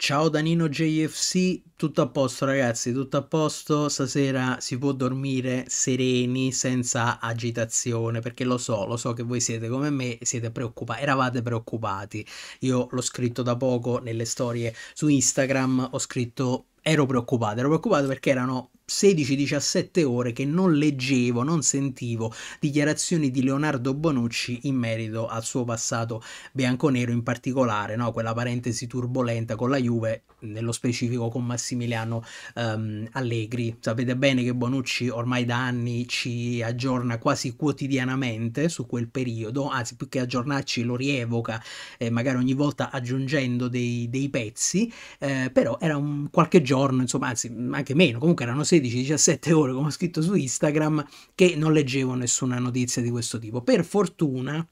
Ciao Danino JFC, tutto a posto ragazzi, tutto a posto, stasera si può dormire sereni, senza agitazione, perché lo so, lo so che voi siete come me, siete preoccupati, eravate preoccupati. Io l'ho scritto da poco nelle storie su Instagram, ho scritto ero preoccupato, ero preoccupato perché erano 16-17 ore che non leggevo, non sentivo dichiarazioni di Leonardo Bonucci in merito al suo passato bianconero, in particolare no? quella parentesi turbolenta con la Juve, nello specifico con Massimiliano um, Allegri. Sapete bene che Bonucci ormai da anni ci aggiorna quasi quotidianamente su quel periodo, anzi più che aggiornarci lo rievoca, eh, magari ogni volta aggiungendo dei, dei pezzi, eh, però era un qualche giorno, insomma, anzi anche meno, comunque erano 16 16-17 ore, come ho scritto su Instagram, che non leggevo nessuna notizia di questo tipo. Per fortuna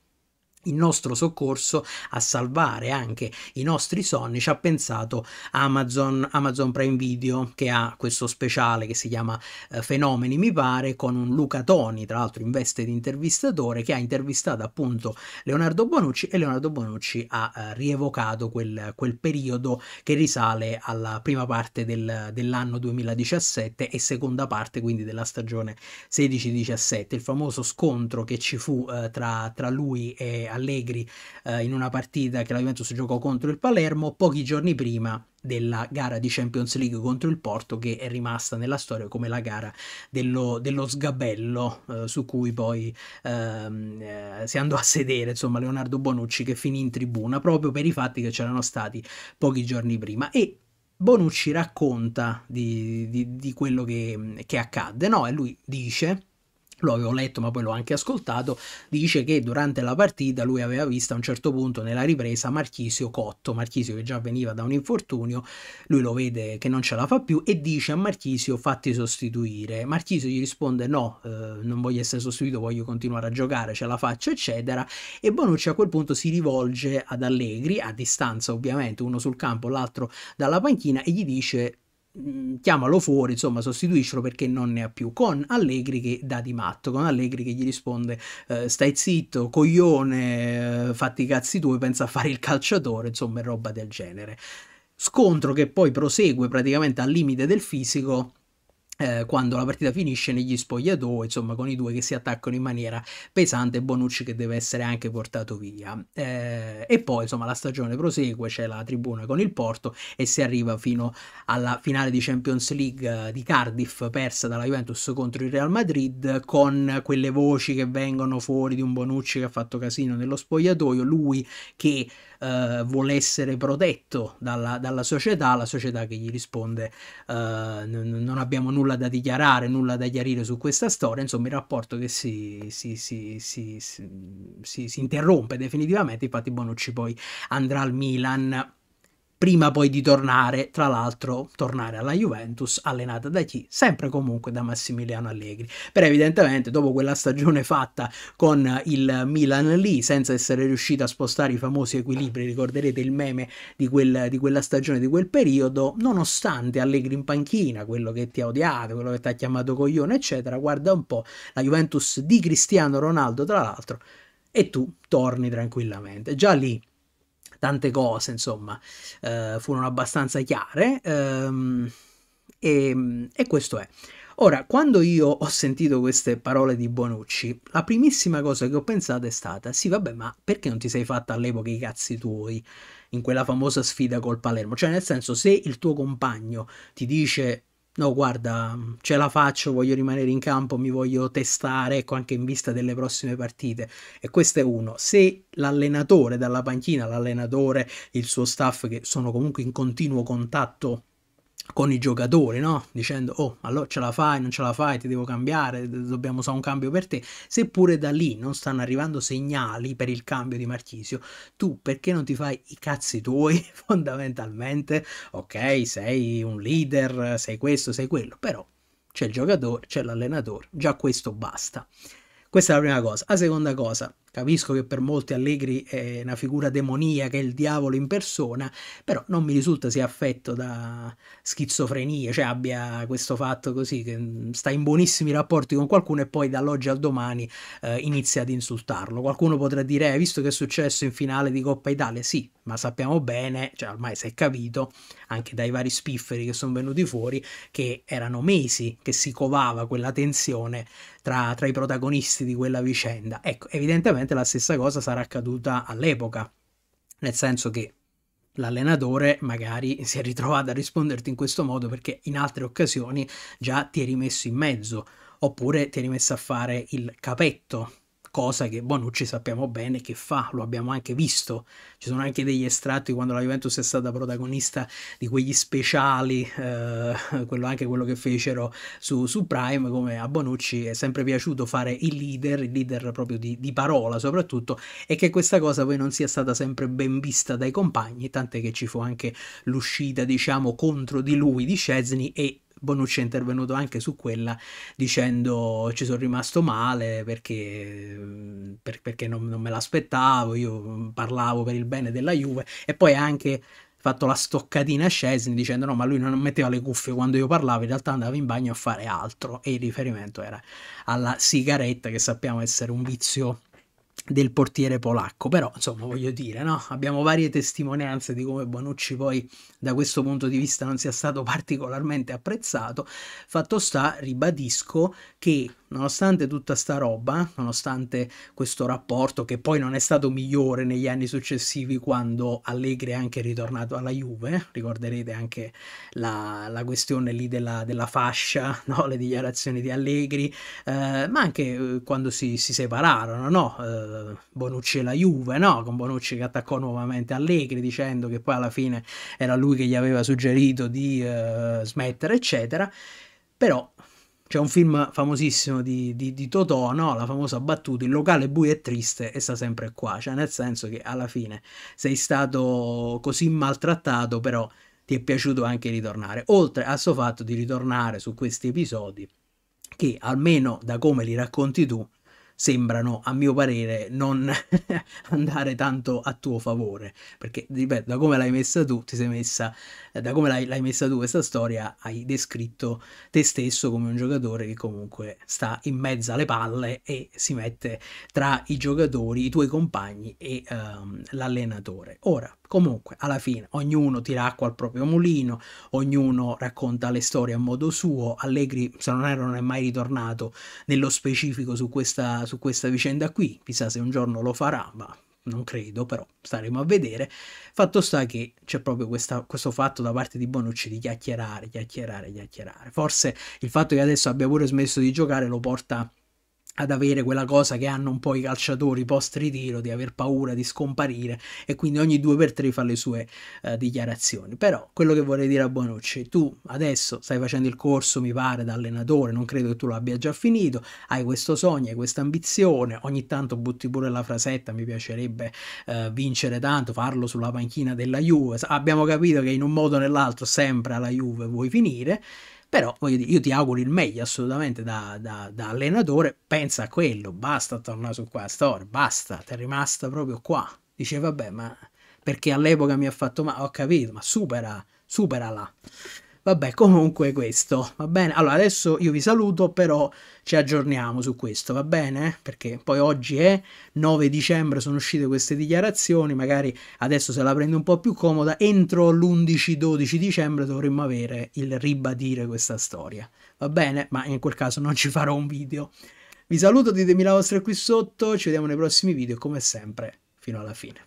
in nostro soccorso a salvare anche i nostri sonni ci ha pensato Amazon, Amazon Prime Video che ha questo speciale che si chiama eh, Fenomeni mi pare con un Luca Toni tra l'altro in veste di intervistatore che ha intervistato appunto Leonardo Bonucci e Leonardo Bonucci ha eh, rievocato quel, quel, periodo che risale alla prima parte del, dell'anno 2017 e seconda parte quindi della stagione 16-17 il famoso scontro che ci fu eh, tra, tra lui e Allegri eh, in una partita che la Juventus giocò contro il Palermo pochi giorni prima della gara di Champions League contro il Porto che è rimasta nella storia come la gara dello, dello sgabello eh, su cui poi ehm, eh, si andò a sedere insomma Leonardo Bonucci che finì in tribuna proprio per i fatti che c'erano stati pochi giorni prima e Bonucci racconta di, di, di quello che, che accadde no? e lui dice lo avevo letto ma poi l'ho anche ascoltato, dice che durante la partita lui aveva visto a un certo punto nella ripresa Marchisio cotto, Marchisio che già veniva da un infortunio, lui lo vede che non ce la fa più e dice a Marchisio fatti sostituire, Marchisio gli risponde no, eh, non voglio essere sostituito, voglio continuare a giocare, ce la faccio eccetera e Bonucci a quel punto si rivolge ad Allegri, a distanza ovviamente, uno sul campo, l'altro dalla panchina e gli dice Mm, chiamalo fuori, insomma, sostituiscilo perché non ne ha più. Con Allegri che dà di matto, con Allegri che gli risponde: eh, Stai zitto, coglione, eh, fatti i cazzi tuoi, pensa a fare il calciatore, insomma, roba del genere. Scontro che poi prosegue praticamente al limite del fisico eh, quando la partita finisce negli spogliatoi, insomma, con i due che si attaccano in maniera pesante, Bonucci che deve essere anche portato via. Eh, e poi, insomma, la stagione prosegue, c'è la tribuna con il Porto e si arriva fino alla finale di Champions League eh, di Cardiff, persa dalla Juventus contro il Real Madrid, con quelle voci che vengono fuori di un Bonucci che ha fatto casino nello spogliatoio, lui che eh, vuole essere protetto dalla, dalla, società, la società che gli risponde eh, non abbiamo nulla da dichiarare, nulla da chiarire su questa storia, insomma il rapporto che si, si, si, si interrompe definitivamente, infatti Bonucci poi andrà al Milan prima poi di tornare, tra l'altro, tornare alla Juventus, allenata da chi? Sempre comunque da Massimiliano Allegri. Però evidentemente dopo quella stagione fatta con il Milan lì, senza essere riuscito a spostare i famosi equilibri, ricorderete il meme di, quel, di quella stagione, di quel periodo, nonostante Allegri in panchina, quello che ti ha odiato, quello che ti ha chiamato coglione, eccetera, guarda un po', la Juventus di Cristiano Ronaldo, tra l'altro, e tu torni tranquillamente. Già lì tante cose, insomma, eh, furono abbastanza chiare. Ehm, e, e questo è. Ora, quando io ho sentito queste parole di Bonucci, la primissima cosa che ho pensato è stata: sì, vabbè, ma perché non ti sei fatta all'epoca i cazzi tuoi in quella famosa sfida col Palermo? Cioè, nel senso, se il tuo compagno ti dice no guarda ce la faccio, voglio rimanere in campo, mi voglio testare, ecco anche in vista delle prossime partite. E questo è uno. Se l'allenatore dalla panchina, l'allenatore, il suo staff che sono comunque in continuo contatto con i giocatori, no? Dicendo, oh, allora ce la fai, non ce la fai, ti devo cambiare, dobbiamo usare un cambio per te. Seppure da lì non stanno arrivando segnali per il cambio di Marchisio, tu perché non ti fai i cazzi tuoi, fondamentalmente? Ok, sei un leader, sei questo, sei quello, però c'è il giocatore, c'è l'allenatore, già questo basta. Questa è la prima cosa. La seconda cosa, Capisco che per molti Allegri è una figura demoniaca, è il diavolo in persona, però non mi risulta sia affetto da schizofrenie, cioè abbia questo fatto così, che mm, sta in buonissimi rapporti con qualcuno e poi dall'oggi al domani eh, inizia ad insultarlo. Qualcuno potrà dire, hai eh, visto che è successo in finale di Coppa Italia, sì, ma sappiamo bene, cioè ormai si è capito, anche dai vari spifferi che sono venuti fuori, che erano mesi che si covava quella tensione tra, tra i protagonisti di quella vicenda. Ecco, evidentemente probabilmente la stessa cosa sarà accaduta all'epoca, nel senso che l'allenatore magari si è ritrovato a risponderti in questo modo perché in altre occasioni già ti eri messo in mezzo oppure ti eri messo a fare il capetto cosa che Bonucci sappiamo bene che fa, lo abbiamo anche visto. Ci sono anche degli estratti quando la Juventus è stata protagonista di quegli speciali, eh, quello, anche quello che fecero su, su, Prime, come a Bonucci è sempre piaciuto fare il leader, il leader proprio di, di parola soprattutto, e che questa cosa poi non sia stata sempre ben vista dai compagni, tant'è che ci fu anche l'uscita, diciamo, contro di lui di Scesni e Bonucci è intervenuto anche su quella dicendo ci sono rimasto male perché, per, perché non, non me l'aspettavo, io parlavo per il bene della Juve e poi anche fatto la stoccatina a Scesni dicendo no ma lui non metteva le cuffie quando io parlavo in realtà andava in bagno a fare altro e il riferimento era alla sigaretta che sappiamo essere un vizio del portiere polacco, però insomma voglio dire, no? abbiamo varie testimonianze di come Bonucci poi da questo punto di vista non sia stato particolarmente apprezzato, fatto sta, ribadisco che nonostante tutta sta roba, nonostante questo rapporto che poi non è stato migliore negli anni successivi quando Allegri è anche ritornato alla Juve, ricorderete anche la, la questione lì della, della fascia, no? le dichiarazioni di Allegri, eh, ma anche eh, quando si, si separarono, no? eh, Bonucci e la Juve, no? con Bonucci che attaccò nuovamente Allegri dicendo che poi alla fine era lui che gli aveva suggerito di eh, smettere, eccetera. Però c'è un film famosissimo di, di, di Totò, no? la famosa battuta, il locale buio e triste e sta sempre qua, cioè nel senso che alla fine sei stato così maltrattato, però ti è piaciuto anche ritornare. Oltre al sto fatto di ritornare su questi episodi, che almeno da come li racconti tu, sembrano, a mio parere, non andare tanto a tuo favore. Perché, ripeto, da come l'hai messa tu, ti sei messa, eh, da come l'hai, l'hai messa tu questa storia, hai descritto te stesso come un giocatore che comunque sta in mezzo alle palle e si mette tra i giocatori, i tuoi compagni e um, l'allenatore. Ora, Comunque, alla fine, ognuno tira acqua al proprio mulino, ognuno racconta le storie a modo suo. Allegri, se non erro, non è mai ritornato nello specifico su questa, su questa vicenda qui. Chissà se un giorno lo farà, ma non credo, però staremo a vedere. Fatto sta che c'è proprio questa, questo fatto da parte di Bonucci di chiacchierare, chiacchierare, chiacchierare. Forse il fatto che adesso abbia pure smesso di giocare lo porta a ad avere quella cosa che hanno un po' i calciatori post ritiro di aver paura di scomparire e quindi ogni due per tre fa le sue eh, dichiarazioni. Però quello che vorrei dire a Bonucci, tu adesso stai facendo il corso, mi pare, da allenatore, non credo che tu l'abbia già finito, hai questo sogno, hai questa ambizione, ogni tanto butti pure la frasetta, mi piacerebbe eh, vincere tanto, farlo sulla panchina della Juve. Abbiamo capito che in un modo o nell'altro sempre alla Juve vuoi finire però voglio dire, io ti auguro il meglio assolutamente da, da, da allenatore, pensa a quello, basta tornare su qua, storia, basta, ti è rimasta proprio qua. Dice vabbè, ma perché all'epoca mi ha fatto male, ho capito, ma supera, supera là. Vabbè, comunque questo, va bene? Allora, adesso io vi saluto, però ci aggiorniamo su questo, va bene? Perché poi oggi è 9 dicembre, sono uscite queste dichiarazioni, magari adesso se la prendo un po' più comoda, entro l'11-12 dicembre dovremmo avere il ribadire questa storia, va bene? Ma in quel caso non ci farò un video. Vi saluto, ditemi la vostra qui sotto, ci vediamo nei prossimi video, come sempre, fino alla fine.